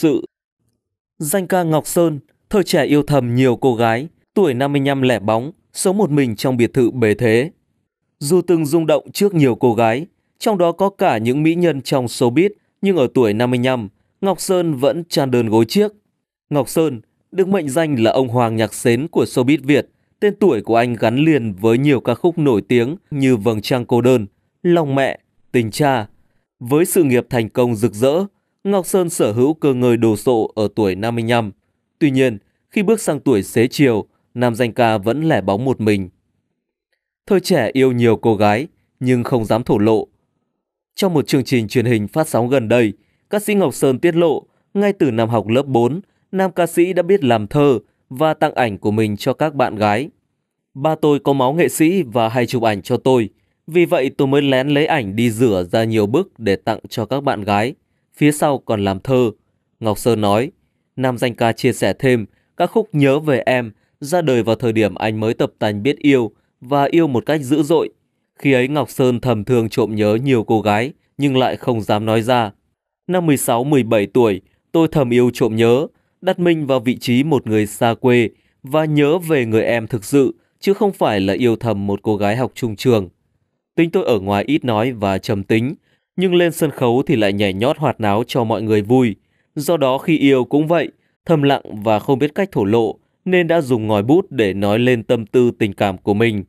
sự. Danh ca Ngọc Sơn, thời trẻ yêu thầm nhiều cô gái, tuổi 55 lẻ bóng, sống một mình trong biệt thự bề thế. Dù từng rung động trước nhiều cô gái, trong đó có cả những mỹ nhân trong showbiz, nhưng ở tuổi 55, Ngọc Sơn vẫn tràn đơn gối chiếc. Ngọc Sơn được mệnh danh là ông hoàng nhạc xến của showbiz Việt. Tên tuổi của anh gắn liền với nhiều ca khúc nổi tiếng như Vầng Trăng Cô Đơn, Lòng Mẹ, Tình Cha. Với sự nghiệp thành công rực rỡ, Ngọc Sơn sở hữu cơ ngơi đồ sộ ở tuổi 55. Tuy nhiên, khi bước sang tuổi xế chiều, nam danh ca vẫn lẻ bóng một mình. Thời trẻ yêu nhiều cô gái, nhưng không dám thổ lộ. Trong một chương trình truyền hình phát sóng gần đây, ca sĩ Ngọc Sơn tiết lộ, ngay từ năm học lớp 4, nam ca sĩ đã biết làm thơ và tặng ảnh của mình cho các bạn gái. Ba tôi có máu nghệ sĩ và hay chụp ảnh cho tôi, vì vậy tôi mới lén lấy ảnh đi rửa ra nhiều bức để tặng cho các bạn gái phía sau còn làm thơ. Ngọc Sơn nói, nam danh ca chia sẻ thêm, các khúc Nhớ về em ra đời vào thời điểm anh mới tập tành biết yêu và yêu một cách dữ dội. Khi ấy Ngọc Sơn thầm thương trộm nhớ nhiều cô gái nhưng lại không dám nói ra. Năm 16-17 tuổi, tôi thầm yêu trộm nhớ, đặt mình vào vị trí một người xa quê và nhớ về người em thực sự chứ không phải là yêu thầm một cô gái học chung trường. Tính tôi ở ngoài ít nói và trầm tính, nhưng lên sân khấu thì lại nhảy nhót hoạt náo cho mọi người vui. Do đó khi yêu cũng vậy, thầm lặng và không biết cách thổ lộ, nên đã dùng ngòi bút để nói lên tâm tư tình cảm của mình.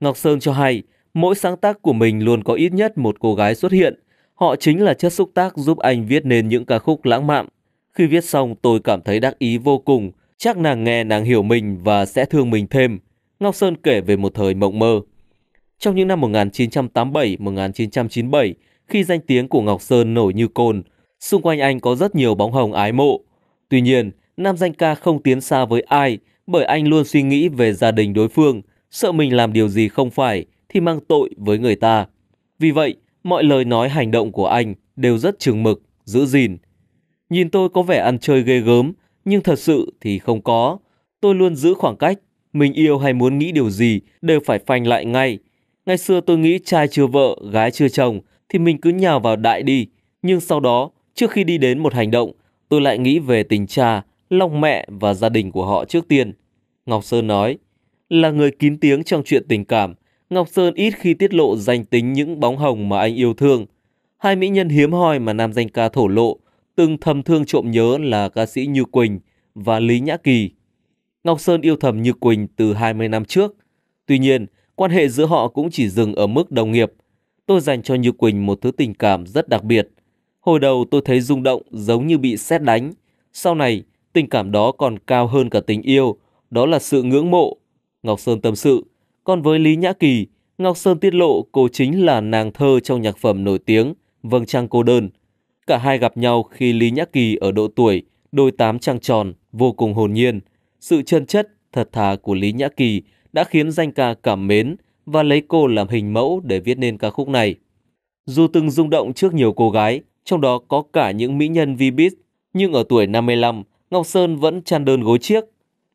Ngọc Sơn cho hay, mỗi sáng tác của mình luôn có ít nhất một cô gái xuất hiện. Họ chính là chất xúc tác giúp anh viết nên những ca khúc lãng mạn. Khi viết xong tôi cảm thấy đắc ý vô cùng, chắc nàng nghe nàng hiểu mình và sẽ thương mình thêm. Ngọc Sơn kể về một thời mộng mơ. Trong những năm 1987-1997, khi danh tiếng của Ngọc Sơn nổi như cồn, xung quanh anh có rất nhiều bóng hồng ái mộ. Tuy nhiên, nam danh ca không tiến xa với ai bởi anh luôn suy nghĩ về gia đình đối phương, sợ mình làm điều gì không phải thì mang tội với người ta. Vì vậy, mọi lời nói hành động của anh đều rất chừng mực, giữ gìn. Nhìn tôi có vẻ ăn chơi ghê gớm, nhưng thật sự thì không có. Tôi luôn giữ khoảng cách, mình yêu hay muốn nghĩ điều gì đều phải phanh lại ngay. Ngày xưa tôi nghĩ trai chưa vợ, gái chưa chồng thì mình cứ nhào vào đại đi. Nhưng sau đó, trước khi đi đến một hành động, tôi lại nghĩ về tình cha, lòng mẹ và gia đình của họ trước tiên. Ngọc Sơn nói, là người kín tiếng trong chuyện tình cảm, Ngọc Sơn ít khi tiết lộ danh tính những bóng hồng mà anh yêu thương. Hai mỹ nhân hiếm hoi mà nam danh ca thổ lộ, từng thầm thương trộm nhớ là ca sĩ Như Quỳnh và Lý Nhã Kỳ. Ngọc Sơn yêu thầm Như Quỳnh từ 20 năm trước. Tuy nhiên, quan hệ giữa họ cũng chỉ dừng ở mức đồng nghiệp, tôi dành cho Như Quỳnh một thứ tình cảm rất đặc biệt. Hồi đầu tôi thấy rung động giống như bị xét đánh. Sau này, tình cảm đó còn cao hơn cả tình yêu, đó là sự ngưỡng mộ. Ngọc Sơn tâm sự, còn với Lý Nhã Kỳ, Ngọc Sơn tiết lộ cô chính là nàng thơ trong nhạc phẩm nổi tiếng Vâng Trăng Cô Đơn. Cả hai gặp nhau khi Lý Nhã Kỳ ở độ tuổi, đôi tám trăng tròn, vô cùng hồn nhiên. Sự chân chất, thật thà của Lý Nhã Kỳ đã khiến danh ca cảm mến, và lấy cô làm hình mẫu để viết nên ca khúc này. Dù từng rung động trước nhiều cô gái, trong đó có cả những mỹ nhân V-Beat, nhưng ở tuổi 55, Ngọc Sơn vẫn chăn đơn gối chiếc.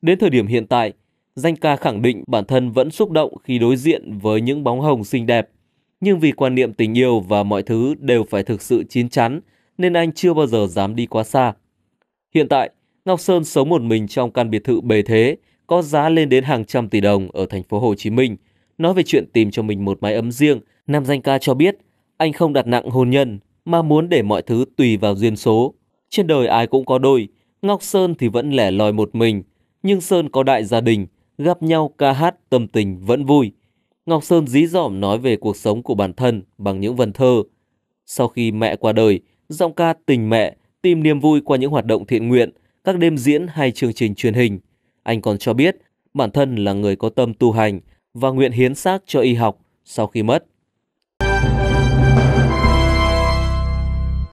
Đến thời điểm hiện tại, danh ca khẳng định bản thân vẫn xúc động khi đối diện với những bóng hồng xinh đẹp. Nhưng vì quan niệm tình yêu và mọi thứ đều phải thực sự chín chắn, nên anh chưa bao giờ dám đi quá xa. Hiện tại, Ngọc Sơn sống một mình trong căn biệt thự bề thế, có giá lên đến hàng trăm tỷ đồng ở thành phố Hồ Chí Minh – Nói về chuyện tìm cho mình một mái ấm riêng, nam danh ca cho biết anh không đặt nặng hôn nhân mà muốn để mọi thứ tùy vào duyên số. Trên đời ai cũng có đôi, Ngọc Sơn thì vẫn lẻ loi một mình, nhưng Sơn có đại gia đình, gặp nhau ca hát tâm tình vẫn vui. Ngọc Sơn dí dỏm nói về cuộc sống của bản thân bằng những vần thơ. Sau khi mẹ qua đời, giọng ca tình mẹ tìm niềm vui qua những hoạt động thiện nguyện, các đêm diễn hay chương trình truyền hình. Anh còn cho biết bản thân là người có tâm tu hành, và nguyện hiến xác cho y học sau khi mất.